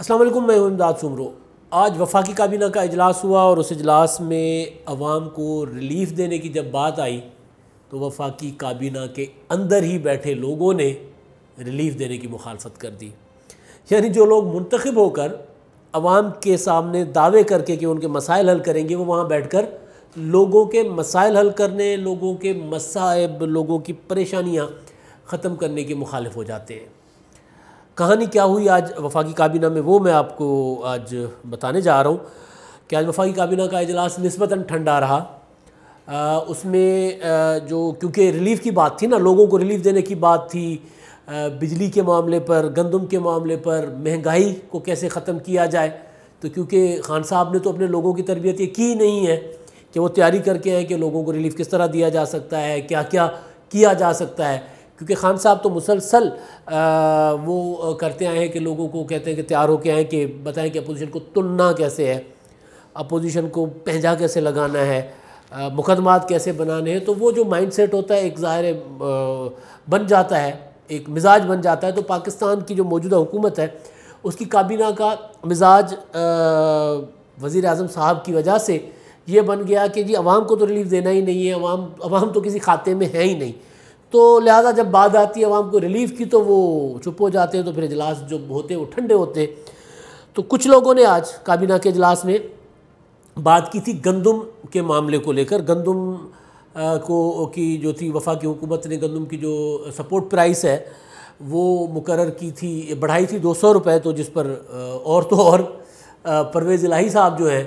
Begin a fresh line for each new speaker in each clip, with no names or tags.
असलम मैं इमदाद सुमरो आज वफाकी काबीना का इजलास हुआ और उस इजलास में आवाम को रिलीफ़ देने की जब बात आई तो वफाकी काबीना के अंदर ही बैठे लोगों ने रिलीफ़ देने की मुखालफत कर दी यानी जो लोग मुंतखब होकर आवाम के सामने दावे करके कि उनके मसाइल हल करेंगे वो वहाँ बैठ कर लोगों के मसाइल हल करने लोगों के मसाइब लोगों की परेशानियाँ ख़त्म करने के मुखालिफ हो जाते हैं कहानी क्या हुई आज वफाकी काबीना में वो मैं आपको आज बताने जा रहा हूँ कि आज वफाकी काबीना का अजलास नस्बता ठंडा रहा आ, उसमें आ, जो क्योंकि रिलीफ़ की बात थी ना लोगों को रिलीफ देने की बात थी आ, बिजली के मामले पर गंदम के मामले पर महंगाई को कैसे ख़त्म किया जाए तो क्योंकि खान साहब ने तो अपने लोगों की तरबियत ये की नहीं है कि वो तैयारी करके हैं कि लोगों को रिलीफ किस तरह दिया जा सकता है क्या क्या किया जा सकता है क्योंकि खान साहब तो मुसलसल वो करते आए हैं कि लोगों को कहते हैं कि तैयार होके आएँ कि बताएं कि अपोजिशन को तुलना कैसे है अपोजिशन को पहजा कैसे लगाना है मुकदमात कैसे बनाने हैं तो वो जो माइंड सेट होता है एक ज़ाहिर बन जाता है एक मिजाज बन जाता है तो पाकिस्तान की जो मौजूदा हुकूमत है उसकी काबीना का मिजाज वज़ी अजम साहब की वजह से ये बन गया कि जी आवाम को तो रिलीफ देना ही नहीं है अवाम अवाम तो किसी खाते में है ही नहीं तो लिहाजा जब बात आती है आवाम को रिलीफ की तो वो चुप हो जाते हैं तो फिर इजलास जो होते हैं वो ठंडे होते हैं तो कुछ लोगों ने आज काबीना के इजलास में बात की थी गंदम के मामले को लेकर गंदम को की जो थी वफा की हुकूमत ने गंदम की जो सपोर्ट प्राइस है वो मुकर की थी बढ़ाई थी दो सौ रुपये तो जिस पर और तो और परवेज़ इलाही साहब जो हैं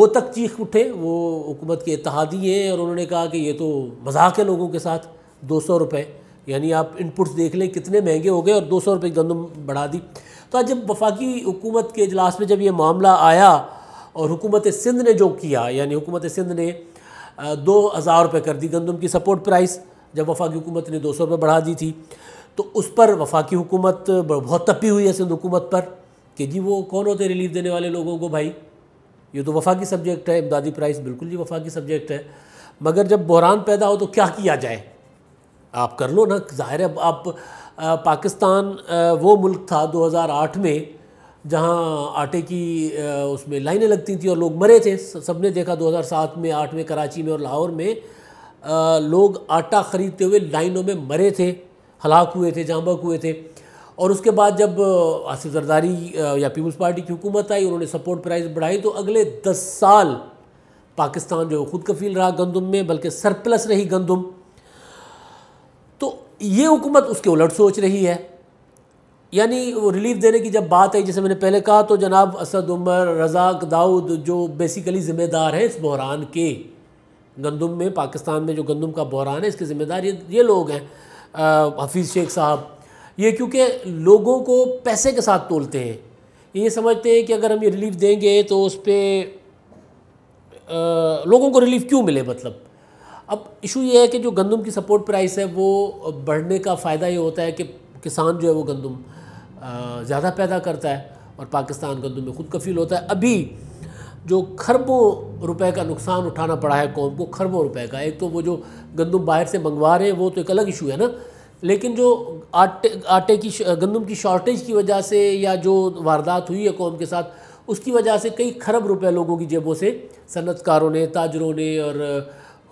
वो तक चीख उठे वो हुकूमत के इतिहादी हैं और उन्होंने कहा कि ये तो मजाक है लोगों के साथ दो सौ रुपये यानी आप इनपुट्स देख लें कितने महंगे हो गए और दो सौ रुपये गंदम बढ़ा दी तो आज जब वफाकी हुकूमत के अजलास में जब ये मामला आया और हुकूमत सिंध ने जो किया यानी हुकूमत सिंध ने दो हज़ार रुपये कर दी गंदम की सपोर्ट प्राइस जब वफाकी हुकूमत ने दो सौ रुपये बढ़ा दी थी तो उस पर वफाकी हुकूमत बहुत तपी हुई है सिंध हुकूमत पर कि जी वो कौन होते रिलीफ देने वाले लोगों को भाई ये तो वफाकी सब्जेक्ट है इमदादी प्राइस बिल्कुल जी वफाकी सब्जेक्ट है मगर जब बहरान पैदा हो तो क्या किया जाए आप कर लो ना ज़ाहिर है आप पाकिस्तान वो मुल्क था 2008 में जहाँ आटे की उसमें लाइनें लगती थी और लोग मरे थे सब ने देखा 2007 में आठ में कराची में और लाहौर में लोग आटा ख़रीदते हुए लाइनों में मरे थे हलाक हुए थे जामबक हुए थे और उसके बाद जब आसिफ जरदारी या पीपल्स पार्टी की हुकूमत आई उन्होंने सपोर्ट प्राइस बढ़ाई तो अगले दस साल पाकिस्तान जो खुद कफील रहा गंदम में बल्कि सरप्लस रही गंदम ये हुकूमत उसके उलट सोच रही है यानी वो रिलीफ देने की जब बात आई जैसे मैंने पहले कहा तो जनाब असद उमर रजाक दाऊद जो बेसिकली ज़िम्मेदार हैं इस बहरान के गंदम में पाकिस्तान में जो गंदम का बहरान है इसके ज़िम्मेदार ये ये लोग हैं हफीज़ शेख साहब ये क्योंकि लोगों को पैसे के साथ तोलते हैं ये समझते हैं कि अगर हम ये रिलीफ देंगे तो उस पर लोगों को रिलीफ क्यों मिले मतलब अब इशू ये है कि जो गंदम की सपोर्ट प्राइस है वो बढ़ने का फ़ायदा ये होता है कि किसान जो है वो गंदम ज़्यादा पैदा करता है और पाकिस्तान गंदम में खुद कफील होता है अभी जो खरबों रुपए का नुकसान उठाना पड़ा है कौम को खरबों रुपए का एक तो वो जो गंदम बाहर से मंगवा रहे हैं वो तो एक अलग इशू है ना लेकिन जो आटे आटे की गंदम की शॉर्टेज की वजह से या जो वारदात हुई है कौम के साथ उसकी वजह से कई खरब रुपए लोगों की जेबों से सनतकारों ने ताजरों ने और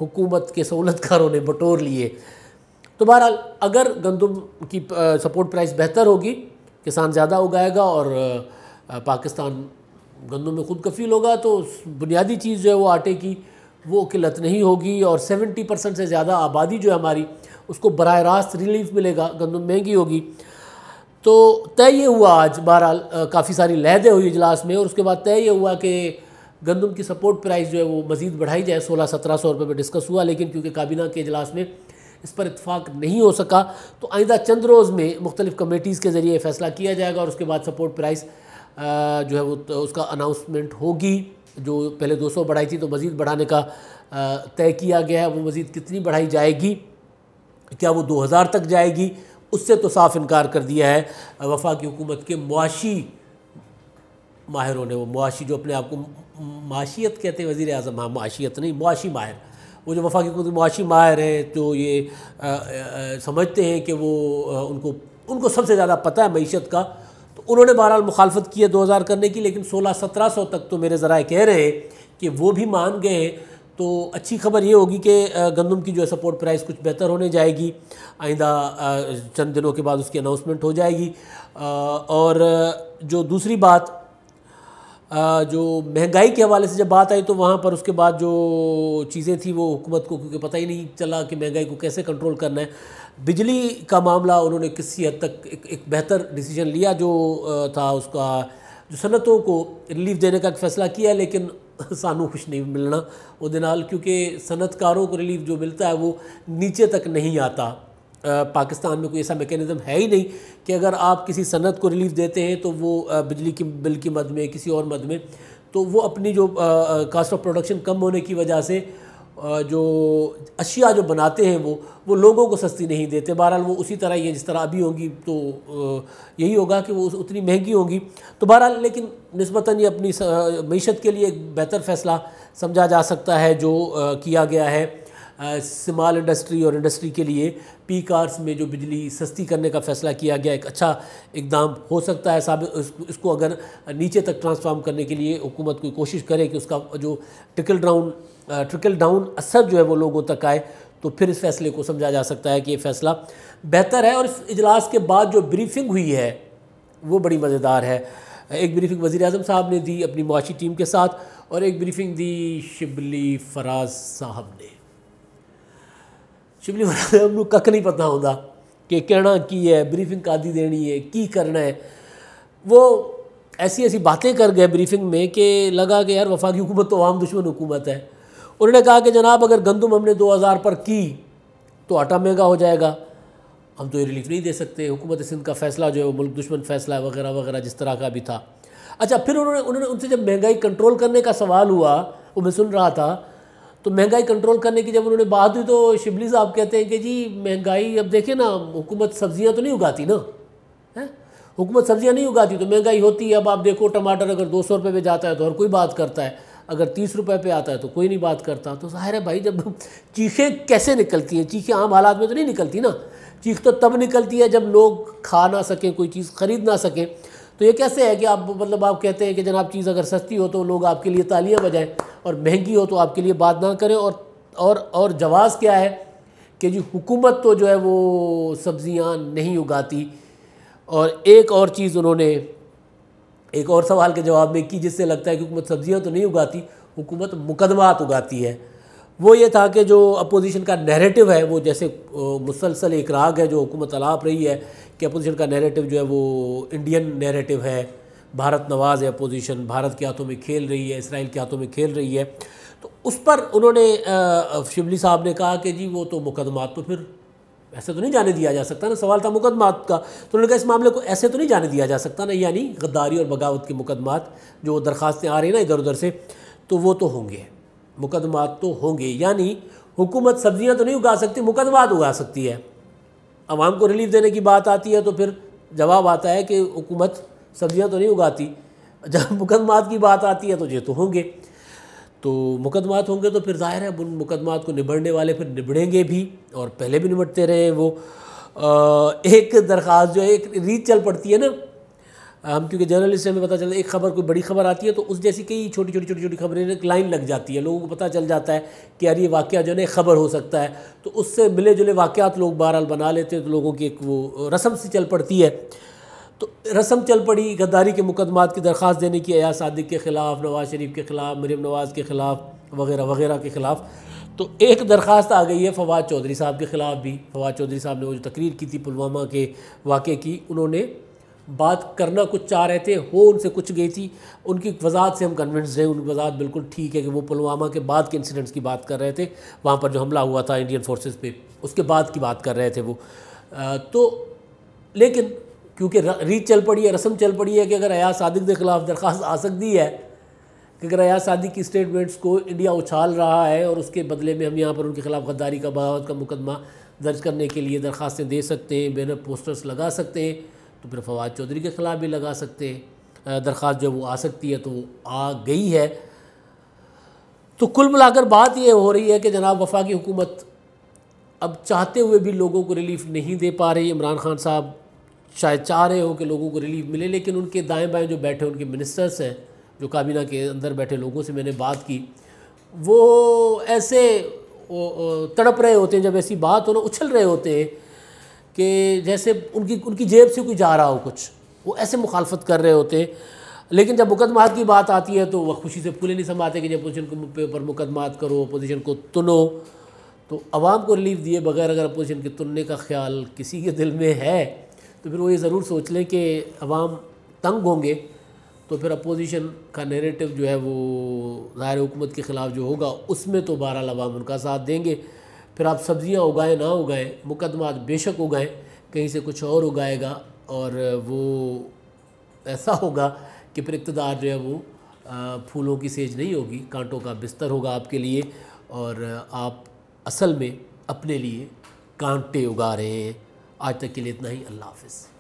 हुकूमत के सहूलतकारों ने बटोर लिए तो बहरहाल अगर गंदम की सपोर्ट प्राइस बेहतर होगी किसान ज़्यादा उगाएगा और पाकिस्तान गंदम में खुद कफील होगा तो बुनियादी चीज़ जो है वो आटे की वो किल्लत नहीं होगी और 70 परसेंट से ज़्यादा आबादी जो है हमारी उसको बरह रास्त रिलीफ मिलेगा गंदम महंगी होगी तो तय ये हुआ आज बहरहाल काफ़ी सारी लहदें हुई इजलास में और उसके बाद तय ये हुआ कि गंदम की सपोर्ट प्राइस जो है वो मज़ीद बढ़ाई जाए सोलह सत्रह सौ रुपये में डिस्कस हुआ लेकिन क्योंकि काबीना के अजलास में इस पर इतफाक़ नहीं हो सका तो आइंदा चंद रोज़ में मुख्तलिफ़ कमेटीज़ के ज़रिए फैसला किया जाएगा और उसके बाद सपोर्ट प्राइस जो है वो तो उसका अनाउंसमेंट होगी जो पहले दो सौ बढ़ाई थी तो मज़ीद बढ़ाने का तय किया गया है वो मज़ीद कितनी बढ़ाई जाएगी क्या वो दो हज़ार तक जाएगी उससे तो साफ इनकार कर दिया है वफा की हुकूमत के मुआशी माहिर होने वो मुआशी जो अपने आप को माशियत कहते हैं वज़ी अजम हाँ माशियत नहीं मुआशी माहिर वो जो वफाक कुछ मुआशी माहिर हैं जो तो ये आ, आ, समझते हैं कि वो आ, उनको उनको सबसे ज़्यादा पता है मीशत का तो उन्होंने बहरहाल मुखालफत की है दो हज़ार करने की लेकिन सोलह सत्रह सौ तक तो मेरे ज़रा कह रहे हैं कि वो भी मान गए हैं तो अच्छी खबर ये होगी कि गंदम की जो है सपोर्ट प्राइस कुछ बेहतर होने जाएगी आइंदा चंद दिनों के बाद उसकी अनाउंसमेंट हो जाएगी और जो दूसरी बात जो महंगाई के हवाले से जब बात आई तो वहाँ पर उसके बाद जो चीज़ें थी वो हुकूमत को क्योंकि पता ही नहीं चला कि महंगाई को कैसे कंट्रोल करना है बिजली का मामला उन्होंने किसी हद तक एक, एक बेहतर डिसीजन लिया जो था उसका जो सनतों को रिलीफ देने का फैसला किया लेकिन सानू कुछ नहीं मिलना वो क्योंकि सनतकारों को रिलीफ जो मिलता है वो नीचे तक नहीं आता पाकिस्तान में कोई ऐसा मेकेनिज़म है ही नहीं कि अगर आप किसी सनत को रिलीफ देते हैं तो वो बिजली की बिल की मद में किसी और मद में तो वो अपनी जो कास्ट ऑफ प्रोडक्शन कम होने की वजह से जो अशिया जो बनाते हैं वो वो लोगों को सस्ती नहीं देते बहरहाल वो उसी तरह ये जिस तरह अभी होंगी तो यही होगा कि वो उतनी महंगी होंगी तो बहरहाल लेकिन नस्बता ये अपनी मीशत के लिए एक बेहतर फैसला समझा जा सकता है जो किया गया है स्माल इंडस्ट्री और इंडस्ट्री के लिए पी कार्स में जो बिजली सस्ती करने का फैसला किया गया एक अच्छा इकदाम हो सकता है साबित इसको अगर नीचे तक ट्रांसफार्म करने के लिए हुकूमत कोई कोशिश करे कि उसका जो ट्रिकल डाउन ट्रिकल डाउन असर जो है वो लोगों तक आए तो फिर इस फैसले को समझा जा सकता है कि ये फैसला बेहतर है और इस इजलास के बाद जो ब्रीफिंग हुई है वो बड़ी मज़ेदार है एक ब्रीफिंग वज़ी अजम साहब ने दी अपनी मुआशी टीम के साथ और एक ब्रीफिंग दी शिबली फराज साहब ने शिवली महाराज हमनू कख नहीं पता हों कि कहना की है ब्रीफिंग कादी देनी है की करना है वो ऐसी ऐसी बातें कर गए ब्रीफिंग में कि लगा कि यार वफाकी हुकूमत तो आम दुश्मन हुकूमत है उन्होंने कहा कि जनाब अगर गंदम हमने 2000 पर की तो आटा महंगा हो जाएगा हम तो ये रिलीफ नहीं दे सकते हुकूमत सिंध का फैसला जो है वो मुल्क दुश्मन फैसला वगैरह वगैरह जिस तरह का भी था अच्छा फिर उन्होंने उन्होंने उनसे जब महंगाई कंट्रोल करने का सवाल हुआ वो मैं सुन रहा था तो महंगाई कंट्रोल करने की जब उन्होंने बात हुई तो शिबली साहब कहते हैं कि जी महंगाई अब देखिए ना हुकूमत सब्ज़ियाँ तो नहीं उगाती ना है हुकूमत सब्ज़ियाँ नहीं उगाती तो महंगाई होती है अब आप देखो टमाटर अगर दो सौ रुपये पर जाता है तो हर कोई बात करता है अगर तीस रुपये पे आता है तो कोई नहीं बात करता तो ज़ाहिर है भाई जब चीखें कैसे निकलती हैं चीखें आम हालात में तो नहीं निकलती ना चीख तो तब निकलती है जब लोग खा ना सकें कोई चीज़ ख़रीद ना सकें तो ये कैसे है कि आप मतलब आप कहते हैं कि जनाब चीज़ अगर सस्ती हो तो लोग आपके लिए तालियाँ बजाएं और महंगी हो तो आपके लिए बात ना करें और और और जवाज़ क्या है कि जी हुकूमत तो जो है वो सब्ज़ियाँ नहीं उगाती और एक और चीज़ उन्होंने एक और सवाल के जवाब में की जिससे लगता है कि हुकूमत सब्ज़ियाँ तो नहीं उगाती हुकूमत मुकदमात उगाती है वो ये था कि जो अपोजिशन का नैरेटिव है वो जैसे मुसलसल एक राग है जो हुकूमत अलाप रही है कि अपोजिशन का नैरेटिव जो है वो इंडियन नैरेटिव है भारत नवाज है अपोजिशन भारत के हाथों में खेल रही है इसराइल के हाथों में खेल रही है तो उस पर उन्होंने शिवली साहब ने कहा कि जी वो तो मुकदमा तो फिर ऐसे तो नहीं जाने दिया जा सकता ना सवाल था मुकदमात का तो उन्होंने कहा इस मामले को ऐसे तो नहीं जाने दिया जा सकता ना यानी गद्दारी और बगावत के मुकदमात जो दरख्वास्तें आ रही ना इधर उधर से तो वो तो होंगे मुकदमात तो होंगे यानी हुकूमत सब्जियां तो नहीं उगा सकती मुकदमात उगा सकती है आवाम को रिलीफ देने की बात आती है तो फिर जवाब आता है कि हुकूमत सब्जियां तो नहीं उगाती जब मुकदमात की बात आती है तो ये तो होंगे तो मुकदमात होंगे तो फिर जाहिर है उन मुकदमात को निबड़ने वाले फिर निबड़ेंगे भी और पहले भी निबटते रहे वो आ, एक दरख्वास्त जो है एक रीत चल पड़ती है ना हम क्योंकि जर्नलिस्ट हमें पता चलता है एक खबर कोई बड़ी खबर आती है तो उस जैसी कई छोटी छोटी छोटी छोटी खबरें एक लाइन लग जाती है लोगों को पता चल जाता है कि यार ये वाक़ जो है एक खबर हो सकता है तो उससे मिले जुले वाक़ लोग बहरहाल बना लेते हैं तो लोगों की एक वो रस्म सी चल पड़ती है रस्म चल पड़ी गद्दारी के मुकदमात की दरख्वास्त देने की अया सादिक के ख़िलाफ़ नवाज़ शरीफ के ख़िलाफ़ मरीम नवाज़ के ख़िलाफ़ वगैरह वगैरह के ख़िलाफ़ तो एक दरख्वास्त आ गई है फवाद चौधरी साहब के ख़िलाफ़ भी फवाद चौधरी साहब ने वो जो तकरीर की थी पुलवामा के वाक़े की उन्होंने बात करना कुछ चाह रहे थे हो उनसे कुछ गई थी उनकी वजात से हम कन्विंस रहे उनकी वजात बिल्कुल ठीक है कि वो पुलवामा के बाद के इंसिडेंट्स की बात कर रहे थे वहाँ पर जो हमला हुआ था इंडियन फोर्सेज पर उसके बाद की बात कर रहे थे वो तो लेकिन क्योंकि रीत चल पड़ी है रस्म चल पड़ी है कि अगर अयाज सादिक के ख़िलाफ़ दरख्वास्त आ सकती है कि अगर अयाज सादिक की स्टेटमेंट्स को इंडिया उछाल रहा है और उसके बदले में हम यहाँ पर उनके ख़िलाफ़ गद्दारी का बगावत का मुकदमा दर्ज करने के लिए दरख्वास्तें दे सकते हैं बैनर पोस्टर्स लगा सकते हैं तो फिर फवाद चौधरी के ख़िलाफ़ भी लगा सकते हैं दरख्वास्त जब वो आ सकती है तो वो आ गई है तो कुल मिलाकर बात यह हो रही है कि जनाब वफा की हुकूमत अब चाहते हुए भी लोगों को रिलीफ नहीं दे पा रही इमरान खान साहब शायद चाह रहे हो कि लोगों को रिलीफ मिले लेकिन उनके दाएं बाएं जो बैठे उनके मिनिस्टर्स हैं जो काबीना के अंदर बैठे लोगों से मैंने बात की वो ऐसे तड़प रहे होते हैं जब ऐसी बात हो ना उछल रहे होते हैं कि जैसे उनकी उनकी जेब से कोई जा रहा हो कुछ वो ऐसे मुखालफत कर रहे होते हैं लेकिन जब मुकदमात की बात आती है तो वह खुशी से फूले नहीं समाते कि जब अपोजिशन के ऊपर मुकदमात करो अपोजिशन को तुनो तो आवाम को रिलीफ दिए बगैर अगर अपोजिशन के तुनने का ख्याल किसी के दिल में है तो फिर वो ये ज़रूर सोच लें कि अवाम तंग होंगे तो फिर अपोजिशन का नेरेटिव जो है वो ज़ाहिर हुकूमत के ख़िलाफ़ जो होगा उसमें तो बहरहाल अवाम उनका साथ देंगे फिर आप सब्ज़ियाँ उगाएँ ना उगाएँ मुकदमा बेशक उगाएँ कहीं से कुछ और उगाएगा और वो ऐसा होगा कि फिर इकतदार जो है वो फूलों की सेज नहीं होगी कांटों का बिस्तर होगा आपके लिए और आप असल में अपने लिए कांटे उगा रहे हैं आज तक के लिए इतना ही अल्लाह हाफिज़